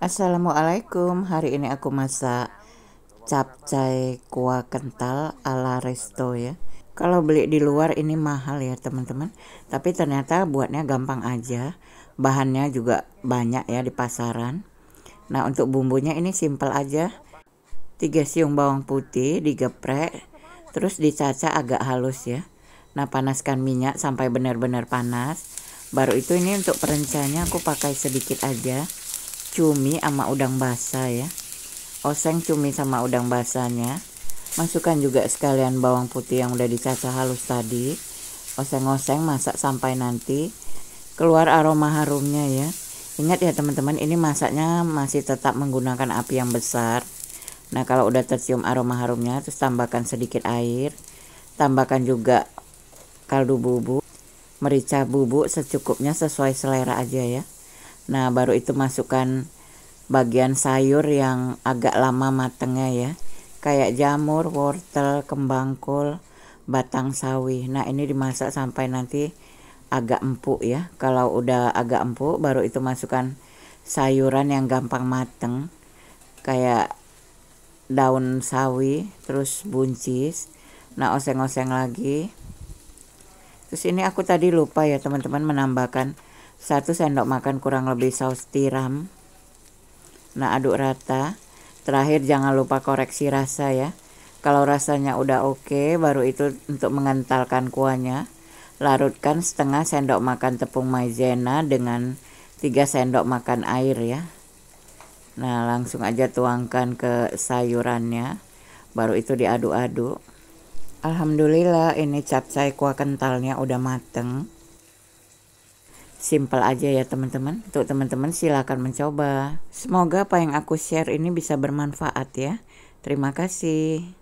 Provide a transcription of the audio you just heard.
Assalamualaikum, hari ini aku masak capcai kuah kental ala resto ya. Kalau beli di luar ini mahal ya teman-teman, tapi ternyata buatnya gampang aja. Bahannya juga banyak ya di pasaran. Nah untuk bumbunya ini simple aja. 3 siung bawang putih digeprek, terus dicaca agak halus ya. Nah panaskan minyak sampai benar-benar panas. Baru itu ini untuk perencanya aku pakai sedikit aja cumi sama udang basah ya oseng cumi sama udang basahnya masukkan juga sekalian bawang putih yang udah dicacah halus tadi oseng-oseng masak sampai nanti keluar aroma harumnya ya ingat ya teman-teman ini masaknya masih tetap menggunakan api yang besar nah kalau udah tercium aroma harumnya terus tambahkan sedikit air tambahkan juga kaldu bubuk merica bubuk secukupnya sesuai selera aja ya Nah, baru itu masukkan bagian sayur yang agak lama matangnya ya. Kayak jamur, wortel, kembang kol, batang sawi. Nah, ini dimasak sampai nanti agak empuk ya. Kalau udah agak empuk baru itu masukkan sayuran yang gampang mateng kayak daun sawi, terus buncis. Nah, oseng-oseng lagi. Terus ini aku tadi lupa ya teman-teman menambahkan satu sendok makan kurang lebih saus tiram nah aduk rata terakhir jangan lupa koreksi rasa ya kalau rasanya udah oke baru itu untuk mengentalkan kuahnya larutkan setengah sendok makan tepung maizena dengan 3 sendok makan air ya nah langsung aja tuangkan ke sayurannya baru itu diaduk-aduk Alhamdulillah ini capcay kuah kentalnya udah mateng Simple aja ya teman-teman. Untuk teman-teman silakan mencoba. Semoga apa yang aku share ini bisa bermanfaat ya. Terima kasih.